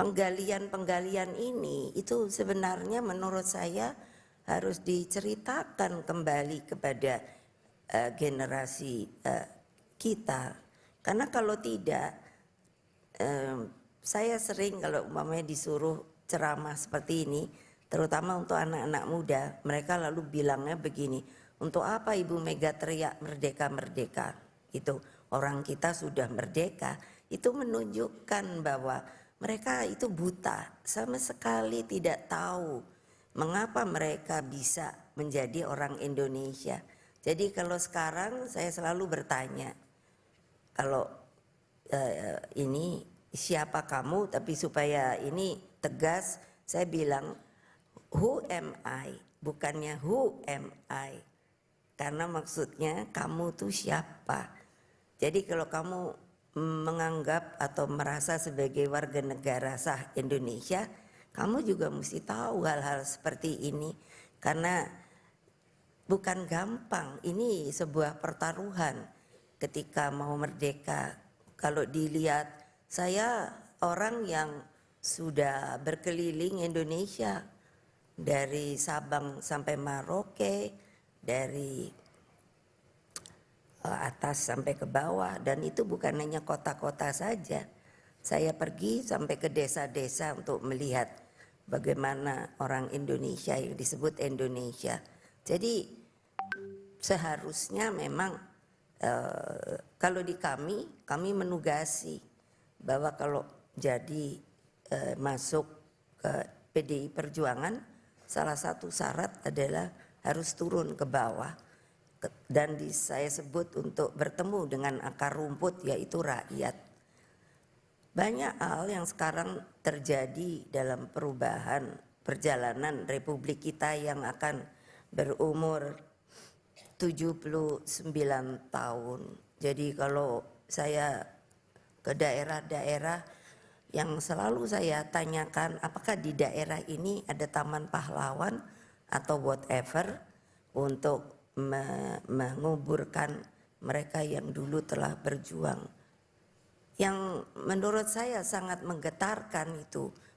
penggalian-penggalian ini itu sebenarnya menurut saya harus diceritakan kembali kepada uh, generasi uh, kita karena kalau tidak um, saya sering kalau umpamanya disuruh ceramah seperti ini terutama untuk anak-anak muda mereka lalu bilangnya begini untuk apa ibu mega teriak merdeka merdeka Itu orang kita sudah merdeka itu menunjukkan bahwa mereka itu buta, sama sekali tidak tahu mengapa mereka bisa menjadi orang Indonesia. Jadi kalau sekarang saya selalu bertanya, kalau eh, ini siapa kamu, tapi supaya ini tegas, saya bilang who am I, bukannya who am I, karena maksudnya kamu tuh siapa. Jadi kalau kamu menganggap atau merasa sebagai warga negara sah Indonesia, kamu juga mesti tahu hal-hal seperti ini karena bukan gampang. Ini sebuah pertaruhan ketika mau merdeka. Kalau dilihat saya orang yang sudah berkeliling Indonesia dari Sabang sampai Maroke, dari Eh, atas sampai ke bawah dan itu bukan hanya kota-kota saja. Saya pergi sampai ke desa-desa untuk melihat bagaimana orang Indonesia yang disebut Indonesia. Jadi seharusnya memang e, kalau di kami kami menugasi bahwa kalau jadi e, masuk ke PDI Perjuangan salah satu syarat adalah harus turun ke bawah dan saya sebut untuk bertemu dengan akar rumput yaitu rakyat. Banyak hal yang sekarang terjadi dalam perubahan perjalanan republik kita yang akan berumur 79 tahun. Jadi kalau saya ke daerah-daerah yang selalu saya tanyakan apakah di daerah ini ada taman pahlawan atau whatever untuk menguburkan mereka yang dulu telah berjuang. Yang menurut saya sangat menggetarkan itu